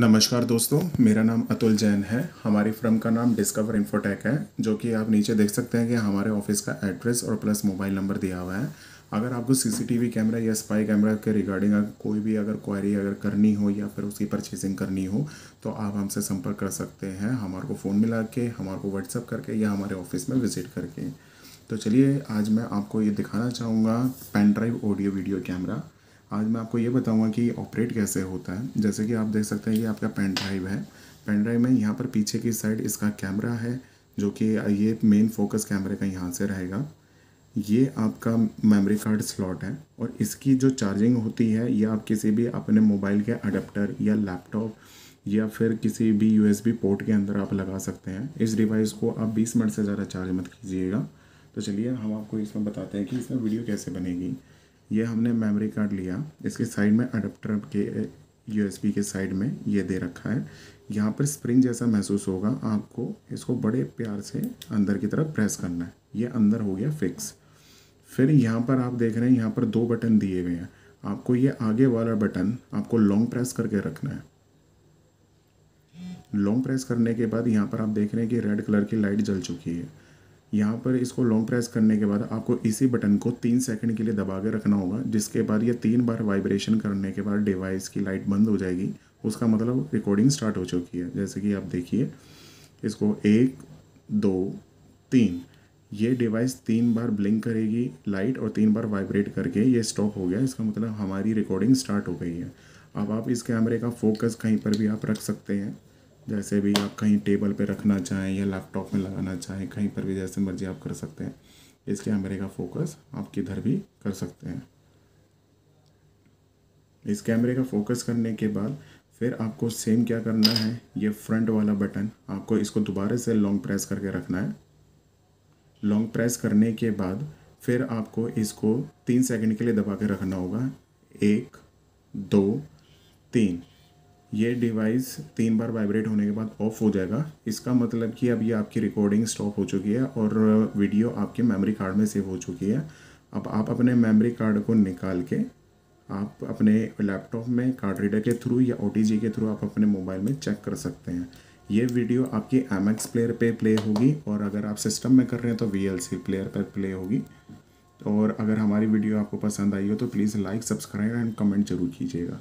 नमस्कार दोस्तों मेरा नाम अतुल जैन है हमारी फर्म का नाम डिस्कवर इन्फोटेक है जो कि आप नीचे देख सकते हैं कि हमारे ऑफिस का एड्रेस और प्लस मोबाइल नंबर दिया हुआ है अगर आपको सीसीटीवी कैमरा या स्पाई कैमरा के रिगार्डिंग अगर कोई भी अगर क्वारी अगर करनी हो या फिर उसकी परचेजिंग करनी हो तो आप हमसे संपर्क कर सकते हैं हमारे को फ़ोन मिला के हमारे को व्हाट्सअप करके या हमारे ऑफिस में विजिट करके तो चलिए आज मैं आपको ये दिखाना चाहूँगा pen drive audio video camera आज मैं आपको ये बताऊंगा कि ऑपरेट कैसे होता है जैसे कि आप देख सकते हैं कि आपका पेन ड्राइव है पेन ड्राइव में यहाँ पर पीछे की साइड इसका कैमरा है जो कि ये मेन फोकस कैमरे का यहाँ से रहेगा ये आपका मेमोरी कार्ड स्लॉट है और इसकी जो चार्जिंग होती है या आप किसी भी अपने मोबाइल के अडेप्टर या लैपटॉप या फिर किसी भी यू पोर्ट के अंदर आप लगा सकते हैं इस डिवाइस को आप 20 मिनट से ज़्यादा चार्ज मत कीजिएगा तो चलिए हम आपको इसमें बताते हैं कि इसमें वीडियो कैसे बनेगी ये हमने मेमोरी कार्ड लिया इसके साइड में अडप्टर के यूएसबी के साइड में ये दे रखा है यहाँ पर स्प्रिंग जैसा महसूस होगा आपको इसको बड़े प्यार से अंदर की तरफ प्रेस करना है ये अंदर हो गया फिक्स फिर यहाँ पर आप देख रहे हैं यहाँ पर दो बटन दिए हुए हैं आपको ये आगे वाला बटन आपको लॉन्ग प्रेस करके रखना है लॉन्ग प्रेस करने के बाद यहाँ पर आप देख रहे हैं कि रेड कलर की लाइट जल चुकी है यहाँ पर इसको लॉन्ग प्रेस करने के बाद आपको इसी बटन को तीन सेकंड के लिए दबा के रखना होगा जिसके बाद ये तीन बार वाइब्रेशन करने के बाद डिवाइस की लाइट बंद हो जाएगी उसका मतलब रिकॉर्डिंग स्टार्ट हो चुकी है जैसे कि आप देखिए इसको एक दो तीन ये डिवाइस तीन बार ब्लिंक करेगी लाइट और तीन बार वाइब्रेट करके ये स्टॉप हो गया इसका मतलब हमारी रिकॉर्डिंग स्टार्ट हो गई है अब आप इस कैमरे का फोकस कहीं पर भी आप रख सकते हैं जैसे भी आप कहीं टेबल पे रखना चाहें या लैपटॉप में लगाना चाहें कहीं पर भी जैसे मर्जी आप कर सकते हैं इस कैमरे का फोकस आप किधर भी कर सकते हैं इस कैमरे का फोकस करने के बाद फिर आपको सेम क्या करना है ये फ्रंट वाला बटन आपको इसको दोबारा से लॉन्ग प्रेस करके रखना है लॉन्ग प्रेस करने के बाद फिर आपको इसको तीन सेकंड के लिए दबा के रखना होगा एक दो तीन ये डिवाइस तीन बार वाइब्रेट होने के बाद ऑफ हो जाएगा इसका मतलब कि अब ये आपकी रिकॉर्डिंग स्टॉप हो चुकी है और वीडियो आपके मेमोरी कार्ड में सेव हो चुकी है अब आप अपने मेमोरी कार्ड को निकाल के आप अपने लैपटॉप में कार्ड रीडर के थ्रू या ओ के थ्रू आप अपने मोबाइल में चेक कर सकते हैं ये वीडियो आपकी एम प्लेयर पर प्ले होगी और अगर आप सिस्टम में कर रहे हैं तो वी प्लेयर पर प्ले होगी और अगर हमारी वीडियो आपको पसंद आई हो तो please like subscribe and comment जरूर कीजिएगा